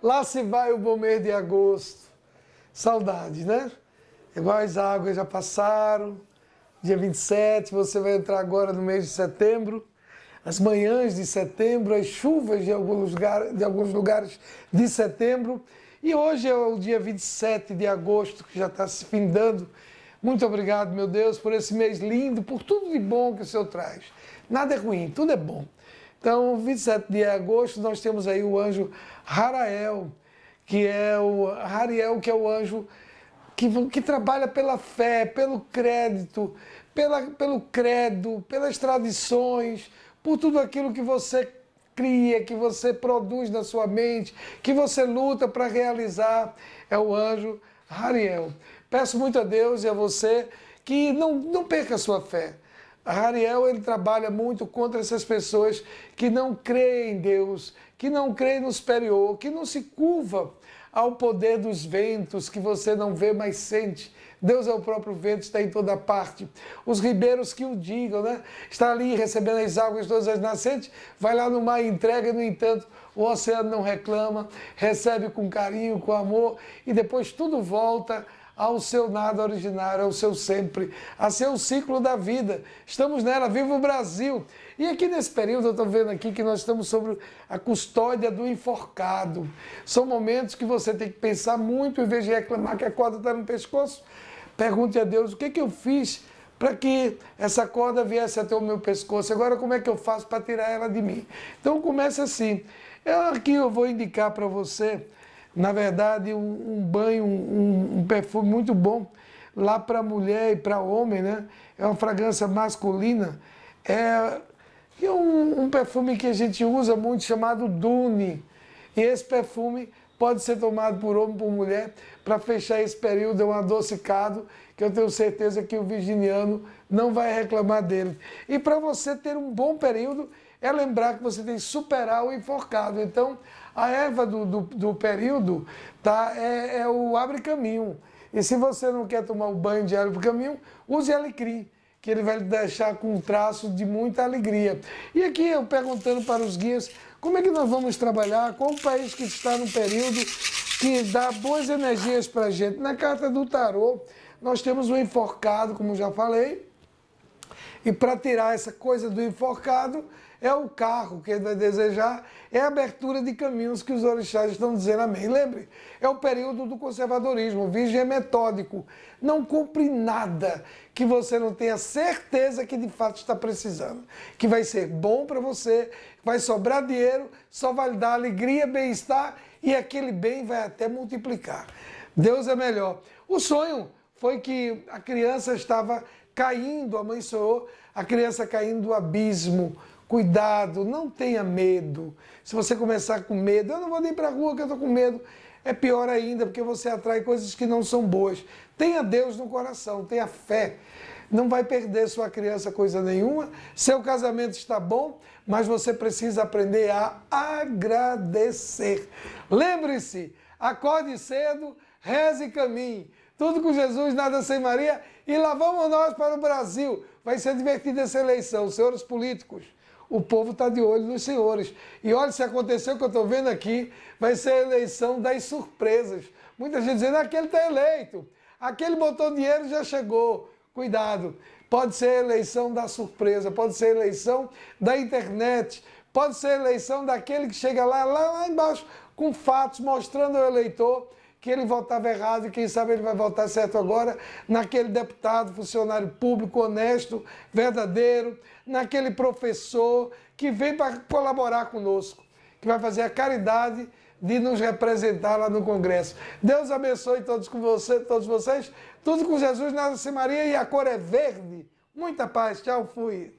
Lá se vai o bom mês de agosto. Saudades, né? Igual as águas já passaram. Dia 27, você vai entrar agora no mês de setembro. As manhãs de setembro, as chuvas de alguns, lugar, de alguns lugares de setembro. E hoje é o dia 27 de agosto, que já está se findando. Muito obrigado, meu Deus, por esse mês lindo, por tudo de bom que o Senhor traz. Nada é ruim, tudo é bom. Então, 27 de agosto, nós temos aí o anjo Harael, que é o Hariel, que é o anjo que, que trabalha pela fé, pelo crédito, pela, pelo credo, pelas tradições, por tudo aquilo que você cria, que você produz na sua mente, que você luta para realizar, é o anjo Hariel. Peço muito a Deus e a você que não, não perca a sua fé. Ariel ele trabalha muito contra essas pessoas que não creem em Deus, que não creem no superior, que não se curva ao poder dos ventos que você não vê, mas sente. Deus é o próprio vento, está em toda parte. Os ribeiros que o digam, né? Está ali recebendo as águas todas as nascentes, vai lá no mar e entrega, no entanto, o oceano não reclama, recebe com carinho, com amor, e depois tudo volta ao seu nada originário, ao seu sempre, a seu ciclo da vida. Estamos nela, viva o Brasil! E aqui nesse período, eu estou vendo aqui que nós estamos sobre a custódia do enforcado. São momentos que você tem que pensar muito, em vez de reclamar que a corda está no pescoço, pergunte a Deus, o que, que eu fiz para que essa corda viesse até o meu pescoço? Agora, como é que eu faço para tirar ela de mim? Então, comece assim. Eu, aqui eu vou indicar para você na verdade, um, um banho, um, um, perfume muito bom lá para mulher e para homem, né? É uma fragrância masculina. É, e é um, um perfume que a gente usa muito chamado Dune. E esse perfume pode ser tomado por homem, por mulher, para fechar esse período, é um adocicado, que eu tenho certeza que o virginiano não vai reclamar dele. E para você ter um bom período, é lembrar que você tem que superar o enforcado. Então, a erva do, do, do período tá, é, é, o abre caminho. E se você não quer tomar o banho de abre caminho, use alecrim, que ele vai lhe deixar com um traço de muita alegria. E aqui eu perguntando para os guias, como é que nós vamos trabalhar com o país que está num período que dá boas energias para a gente? Na carta do tarô, nós temos o enforcado, como já falei, e para tirar essa coisa do enforcado, é o carro que ele vai desejar, é a abertura de caminhos que os orixás estão dizendo amém. Lembre, é o período do conservadorismo, o é metódico. Não compre nada que você não tenha certeza que de fato está precisando, que vai ser bom para você, vai sobrar dinheiro, só vai dar alegria, bem-estar e aquele bem vai até multiplicar. Deus é melhor. O sonho foi que a criança estava caindo, a mãe sonhou, a criança caindo do abismo Cuidado, não tenha medo. Se você começar com medo, eu não vou nem para a rua que eu estou com medo, é pior ainda, porque você atrai coisas que não são boas. Tenha Deus no coração, tenha fé. Não vai perder sua criança coisa nenhuma. Seu casamento está bom, mas você precisa aprender a agradecer. Lembre-se, acorde cedo, reze e caminhe. Tudo com Jesus, nada sem Maria. E lá vamos nós para o Brasil. Vai ser divertida essa eleição, senhores políticos o povo está de olho nos senhores. E olha, se aconteceu o que eu estou vendo aqui, vai ser a eleição das surpresas. Muita gente dizendo, ah, aquele está eleito, aquele botou dinheiro já chegou. Cuidado, pode ser a eleição da surpresa, pode ser a eleição da internet, pode ser a eleição daquele que chega lá, lá, lá embaixo, com fatos, mostrando ao eleitor que ele votava errado e quem sabe ele vai votar certo agora naquele deputado, funcionário público honesto, verdadeiro, naquele professor que vem para colaborar conosco, que vai fazer a caridade de nos representar lá no Congresso. Deus abençoe todos com você, todos vocês. Tudo com Jesus, nasce Maria e a cor é verde. Muita paz. Tchau, fui.